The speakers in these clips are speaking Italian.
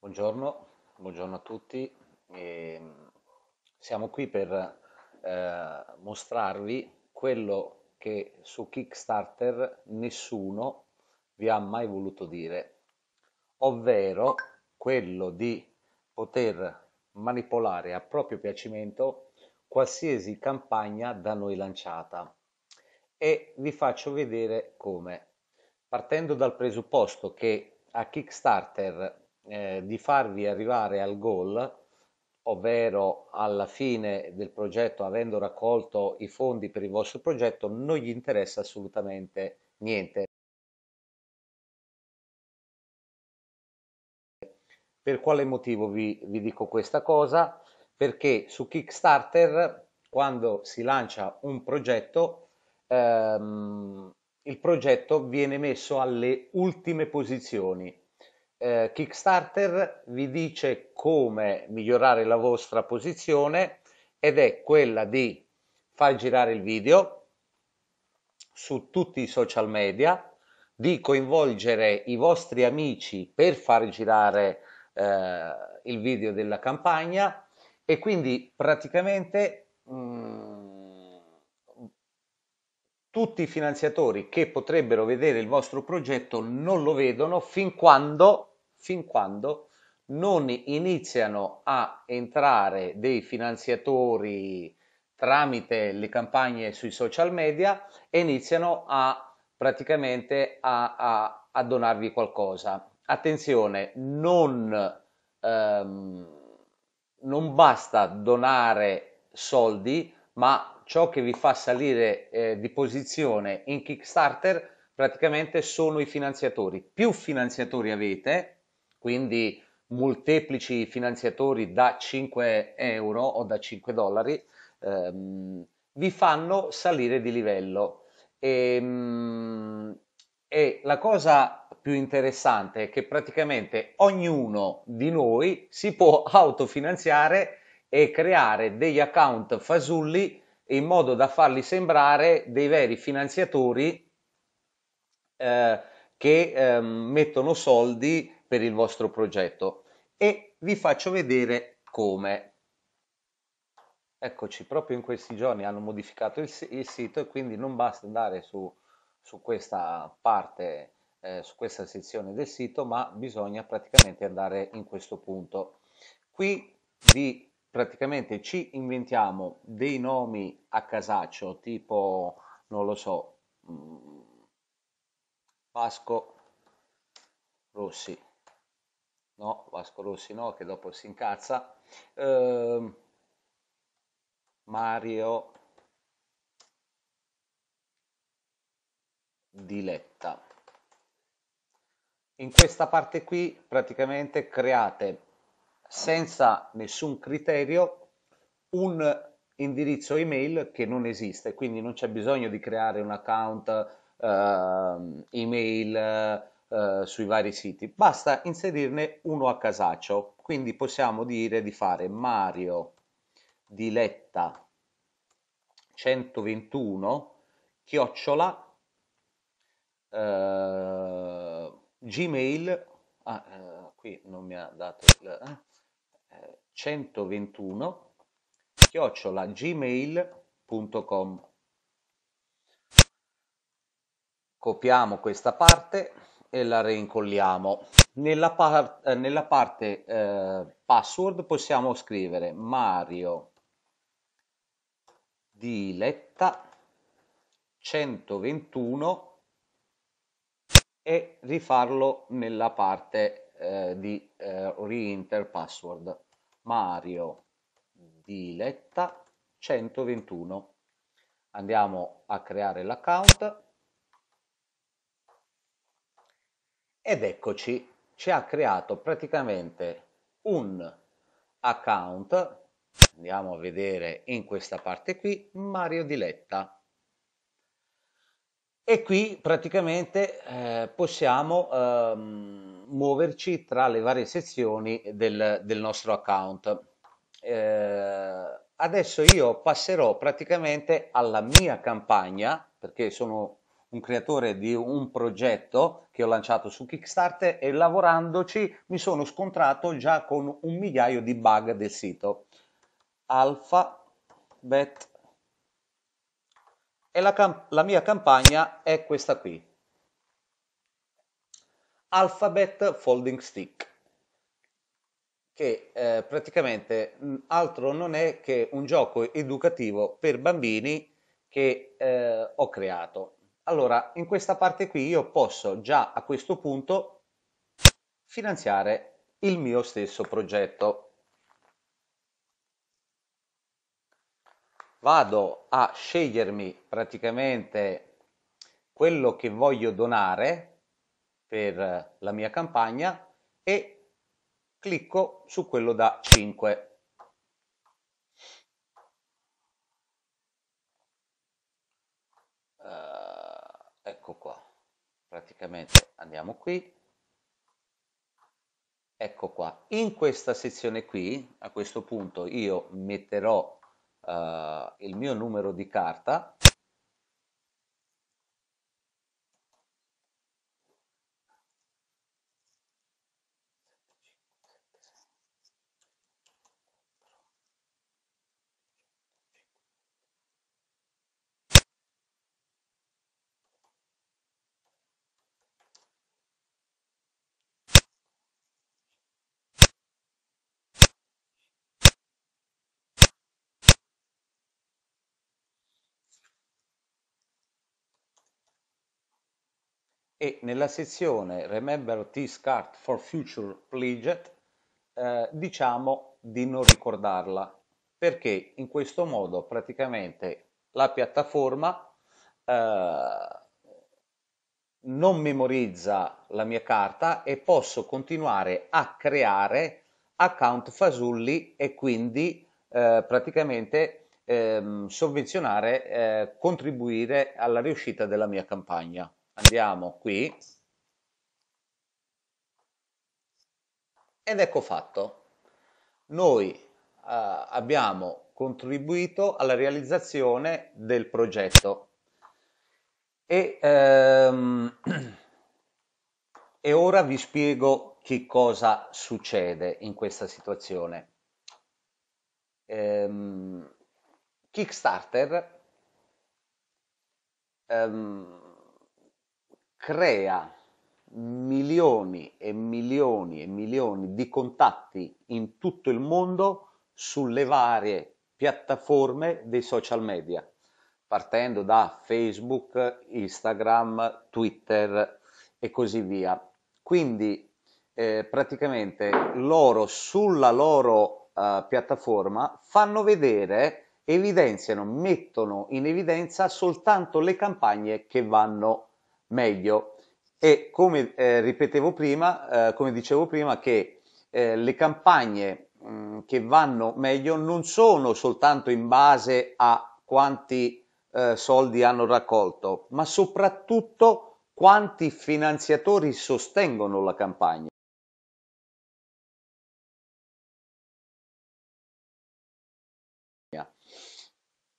Buongiorno, buongiorno, a tutti. E ehm, siamo qui per eh, mostrarvi quello che su Kickstarter nessuno vi ha mai voluto dire, ovvero quello di poter manipolare a proprio piacimento qualsiasi campagna da noi lanciata. E vi faccio vedere come. Partendo dal presupposto che a Kickstarter eh, di farvi arrivare al goal, ovvero alla fine del progetto, avendo raccolto i fondi per il vostro progetto, non gli interessa assolutamente niente. Per quale motivo vi, vi dico questa cosa? Perché su Kickstarter, quando si lancia un progetto, ehm, il progetto viene messo alle ultime posizioni eh, Kickstarter vi dice come migliorare la vostra posizione ed è quella di far girare il video su tutti i social media, di coinvolgere i vostri amici per far girare eh, il video della campagna e quindi praticamente mh, mm, tutti i finanziatori che potrebbero vedere il vostro progetto non lo vedono fin quando fin quando non iniziano a entrare dei finanziatori tramite le campagne sui social media e iniziano a praticamente a, a, a donarvi qualcosa. Attenzione, non, ehm, non basta donare soldi, ma ciò che vi fa salire eh, di posizione in Kickstarter praticamente sono i finanziatori. Più finanziatori avete, quindi molteplici finanziatori da 5 euro o da 5 dollari ehm, vi fanno salire di livello. E, ehm, e la cosa più interessante è che praticamente ognuno di noi si può autofinanziare e creare degli account fasulli in modo da farli sembrare dei veri finanziatori eh, che eh, mettono soldi per il vostro progetto e vi faccio vedere come. Eccoci, proprio in questi giorni hanno modificato il, il sito e quindi non basta andare su, su questa parte, eh, su questa sezione del sito, ma bisogna praticamente andare in questo punto. Qui vi praticamente ci inventiamo dei nomi a casaccio, tipo, non lo so, mm, Vasco Rossi no, Vasco Rossi no, che dopo si incazza, eh, Mario Diletta. In questa parte qui praticamente create senza nessun criterio un indirizzo email che non esiste, quindi non c'è bisogno di creare un account eh, email eh, sui vari siti, basta inserirne uno a casaccio, quindi possiamo dire di fare Mario Diletta 121 chiocciola eh, gmail ah, eh, qui non mi ha dato il, eh, 121 chiocciola gmail.com copiamo questa parte e la reincolliamo. Nella, par- eh, nella parte eh, password possiamo scrivere Mario Diletta 121 e rifarlo nella parte eh, di eh, reenter password Mario Diletta 121 andiamo a creare l'account ed eccoci, ci ha creato praticamente un account, andiamo a vedere in questa parte qui, Mario Diletta. E qui praticamente eh, possiamo ehm, muoverci tra le varie sezioni del, del nostro account. Eh, adesso io passerò praticamente alla mia campagna, perché sono un creatore di un progetto che ho lanciato su Kickstarter e lavorandoci mi sono scontrato già con un migliaio di bug del sito. Alphabet e la, la mia campagna è questa qui. Alphabet Folding Stick che eh, praticamente mm, altro non è che un gioco educativo per bambini che eh, ho creato. Allora, in questa parte qui io posso già a questo punto finanziare il mio stesso progetto. Vado a scegliermi praticamente quello che voglio donare per la mia campagna e clicco su quello da 5. ecco qua praticamente andiamo qui ecco qua in questa sezione qui a questo punto io metterò uh, il mio numero di carta e nella sezione Remember this card for future pledget eh, diciamo di non ricordarla perché in questo modo praticamente la piattaforma eh, non memorizza la mia carta e posso continuare a creare account fasulli e quindi eh, praticamente ehm, sovvenzionare, eh, contribuire alla riuscita della mia campagna andiamo qui ed ecco fatto. Noi eh, abbiamo contribuito alla realizzazione del progetto e, ehm, e ora vi spiego che cosa succede in questa situazione. Ehm, Kickstarter ehm, crea milioni e milioni e milioni di contatti in tutto il mondo sulle varie piattaforme dei social media, partendo da Facebook, Instagram, Twitter e così via. Quindi eh, praticamente loro sulla loro eh, piattaforma fanno vedere, evidenziano, mettono in evidenza soltanto le campagne che vanno meglio e come eh, ripetevo prima, eh, come dicevo prima, che eh, le campagne mh, mm, che vanno meglio non sono soltanto in base a quanti eh, soldi hanno raccolto, ma soprattutto quanti finanziatori sostengono la campagna.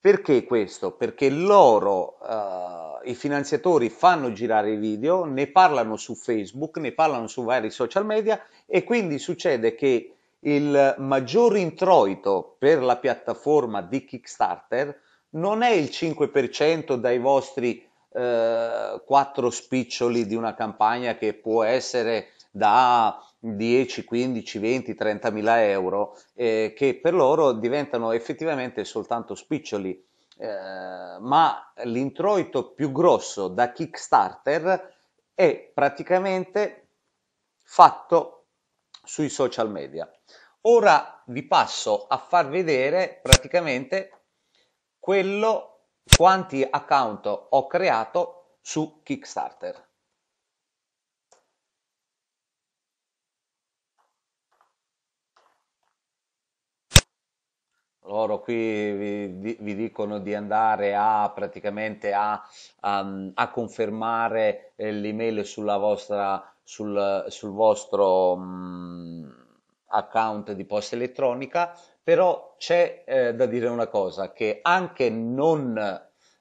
Perché questo? Perché loro, eh, i finanziatori, fanno girare i video, ne parlano su Facebook, ne parlano su vari social media e quindi succede che il maggior introito per la piattaforma di Kickstarter non è il 5% dai vostri eh, quattro spiccioli di una campagna che può essere da 10, 15, 20, 30 mila euro eh, che per loro diventano effettivamente soltanto spiccioli. Eh, ma l'introito più grosso da Kickstarter è praticamente fatto sui social media. Ora vi passo a far vedere praticamente quello quanti account ho creato su Kickstarter. loro qui vi, vi, dicono di andare a praticamente a, um, a confermare eh, l'email sulla vostra, sul, sul vostro um, account di posta elettronica, però c'è eh, da dire una cosa, che anche non,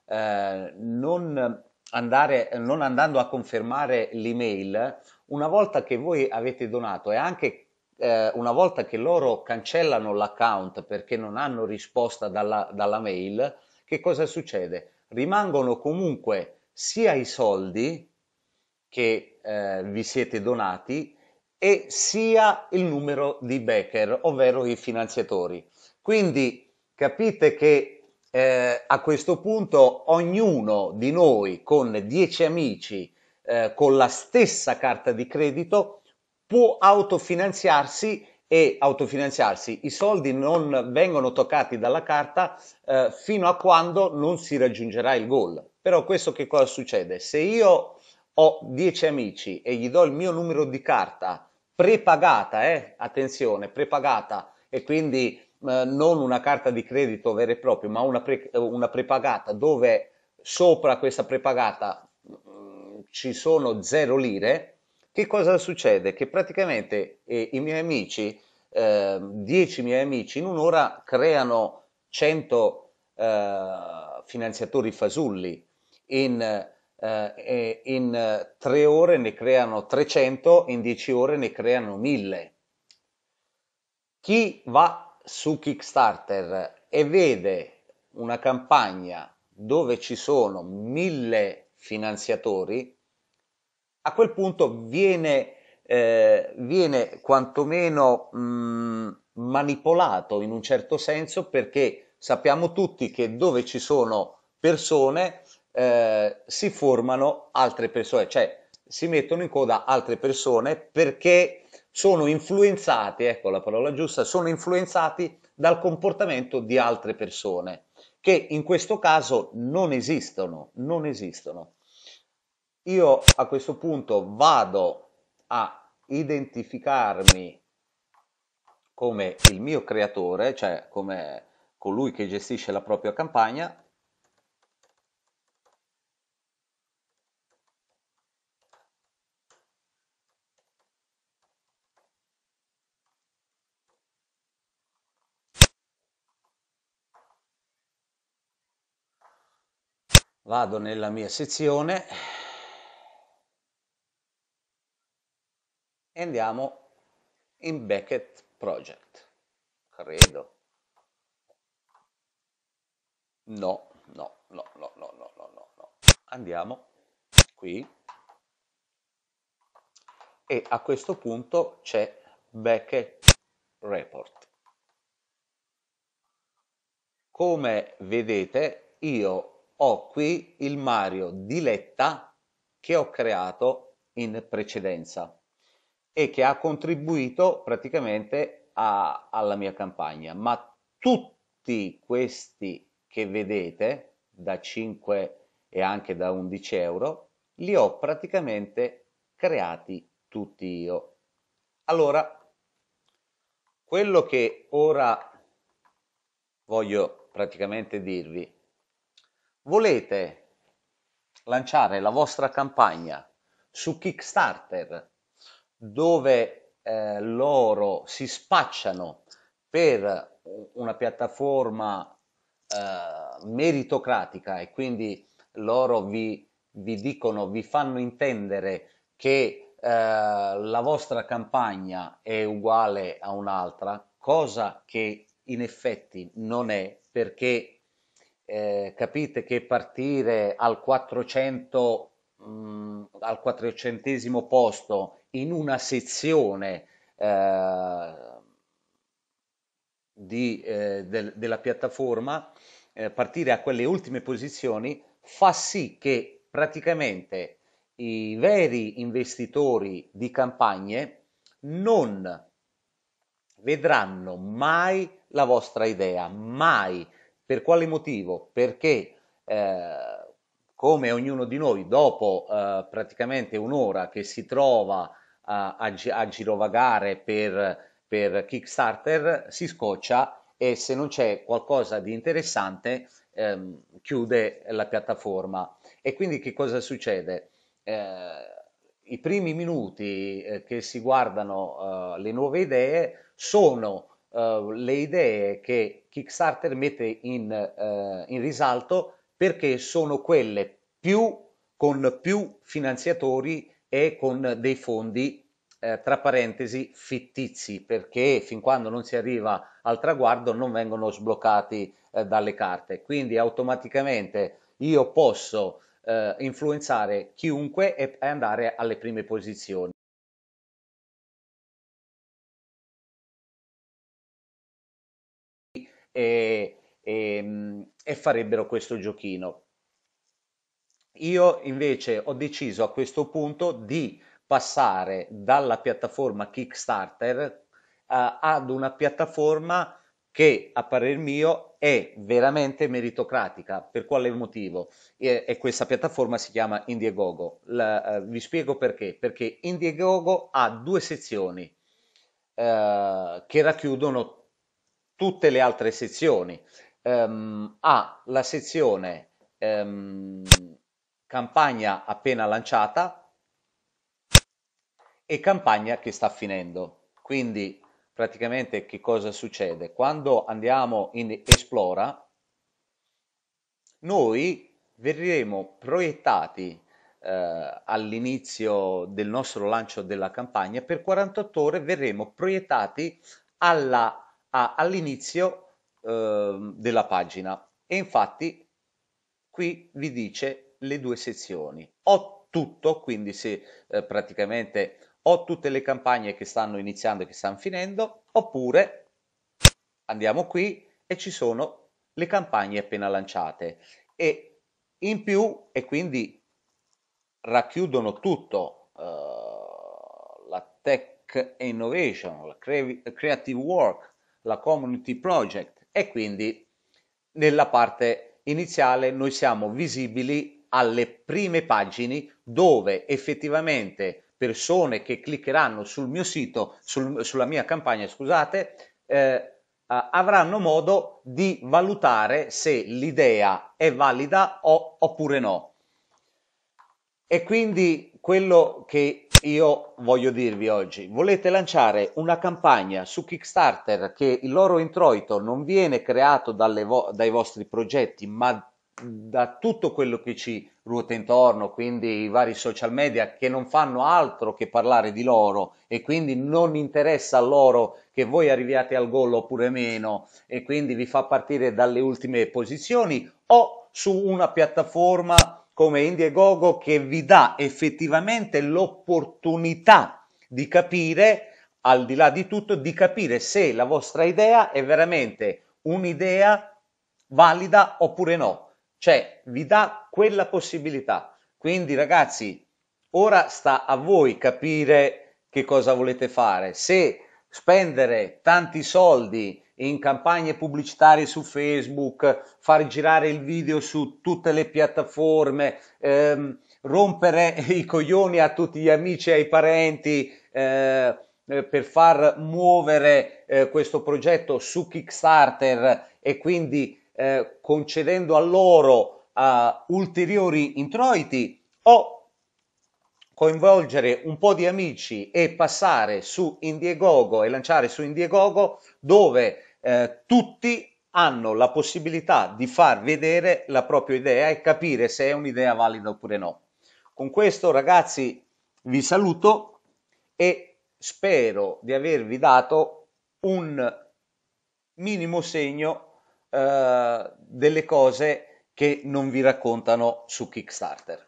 eh, non, andare, non andando a confermare l'email, una volta che voi avete donato e anche eh, una volta che loro cancellano l'account perché non hanno risposta dalla, dalla mail, che cosa succede? Rimangono comunque sia i soldi che eh, vi siete donati e sia il numero di backer, ovvero i finanziatori. Quindi capite che eh, a questo punto ognuno di noi con 10 amici eh, con la stessa carta di credito può autofinanziarsi e autofinanziarsi. I soldi non vengono toccati dalla carta eh, fino a quando non si raggiungerà il goal. Però questo che cosa succede? Se io ho 10 amici e gli do il mio numero di carta prepagata, eh, attenzione, prepagata e quindi eh, non una carta di credito vera e propria, ma una, pre- una prepagata dove sopra questa prepagata mh, mm, ci sono 0 lire, che cosa succede? Che praticamente eh, i miei amici, eh, 10 miei amici, in un'ora creano 100 eh, finanziatori fasulli, in, eh, in, tre ore ne creano 300, in dieci ore ne creano 1000. Chi va su Kickstarter e vede una campagna dove ci sono mille finanziatori, a quel punto viene, eh, viene quantomeno mh, mm, manipolato in un certo senso perché sappiamo tutti che dove ci sono persone eh, si formano altre persone, cioè si mettono in coda altre persone perché sono influenzati, ecco la parola giusta, sono influenzati dal comportamento di altre persone che in questo caso non esistono, non esistono io a questo punto vado a identificarmi come il mio creatore, cioè come colui che gestisce la propria campagna, vado nella mia sezione e andiamo in Beckett Project, credo. No, no, no, no, no, no, no, no. Andiamo qui e a questo punto c'è Beckett Report. Come vedete io ho qui il Mario di Letta che ho creato in precedenza e che ha contribuito praticamente a, alla mia campagna. Ma tutti questi che vedete, da 5 e anche da 11 euro, li ho praticamente creati tutti io. Allora, quello che ora voglio praticamente dirvi, volete lanciare la vostra campagna su Kickstarter dove eh, loro si spacciano per una piattaforma eh, meritocratica e quindi loro vi, vi, dicono, vi fanno intendere che eh, la vostra campagna è uguale a un'altra, cosa che in effetti non è perché eh, capite che partire al 400 mh, mm, al 400 posto in una sezione eh, di, eh, del, della piattaforma, eh, partire a quelle ultime posizioni, fa sì che praticamente i veri investitori di campagne non vedranno mai la vostra idea, mai. Per quale motivo? Perché eh, come ognuno di noi, dopo eh, praticamente un'ora che si trova eh, a, gi- a, girovagare per, per, Kickstarter, si scoccia e se non c'è qualcosa di interessante ehm, chiude la piattaforma. E quindi che cosa succede? Eh, I primi minuti eh, che si guardano eh, le nuove idee sono eh, le idee che Kickstarter mette in, in risalto perché sono quelle più con più finanziatori e con dei fondi eh, tra parentesi fittizi perché fin quando non si arriva al traguardo non vengono sbloccati eh, dalle carte quindi automaticamente io posso eh, influenzare chiunque e andare alle prime posizioni e e, ehm, e farebbero questo giochino. Io invece ho deciso a questo punto di passare dalla piattaforma Kickstarter eh, ad una piattaforma che a parer mio è veramente meritocratica. Per quale motivo? E, e questa piattaforma si chiama Indiegogo. La, eh, vi spiego perché. Perché Indiegogo ha due sezioni eh, che racchiudono tutte le altre sezioni ehm, ha la sezione ehm, campagna appena lanciata e campagna che sta finendo. Quindi praticamente che cosa succede? Quando andiamo in Esplora, noi verremo proiettati eh, all'inizio del nostro lancio della campagna, per 48 ore verremo proiettati alla, all'inizio Ehm, della pagina e infatti qui vi dice le due sezioni. Ho tutto, quindi se eh, praticamente ho tutte le campagne che stanno iniziando e che stanno finendo, oppure andiamo qui e ci sono le campagne appena lanciate e in più e quindi racchiudono tutto eh, la tech innovation, la creative work, la community project e quindi nella parte iniziale noi siamo visibili alle prime pagine dove effettivamente persone che cliccheranno sul mio sito, sul, sulla mia campagna, scusate, eh, avranno modo di valutare se l'idea è valida o, oppure no. E quindi quello che io voglio dirvi oggi. Volete lanciare una campagna su Kickstarter che il loro introito non viene creato vo- dai vostri progetti, ma da tutto quello che ci ruota intorno, quindi i vari social media che non fanno altro che parlare di loro e quindi non interessa a loro che voi arriviate al gol oppure meno e quindi vi fa partire dalle ultime posizioni o su una piattaforma come Indiegogo che vi dà effettivamente l'opportunità di capire, al di là di tutto, di capire se la vostra idea è veramente un'idea valida oppure no. Cioè, vi dà quella possibilità. Quindi, ragazzi, ora sta a voi capire che cosa volete fare. Se spendere tanti soldi in campagne pubblicitarie su Facebook, far girare il video su tutte le piattaforme, ehm, rompere i coglioni a tutti gli amici e ai parenti eh, eh, per far muovere eh, questo progetto su Kickstarter e quindi eh, concedendo a loro ulteriori introiti o coinvolgere un po' di amici e passare su Indiegogo e lanciare su Indiegogo dove eh, tutti hanno la possibilità di far vedere la propria idea e capire se è un'idea valida oppure no. Con questo ragazzi vi saluto e spero di avervi dato un minimo segno eh, delle cose che non vi raccontano su Kickstarter.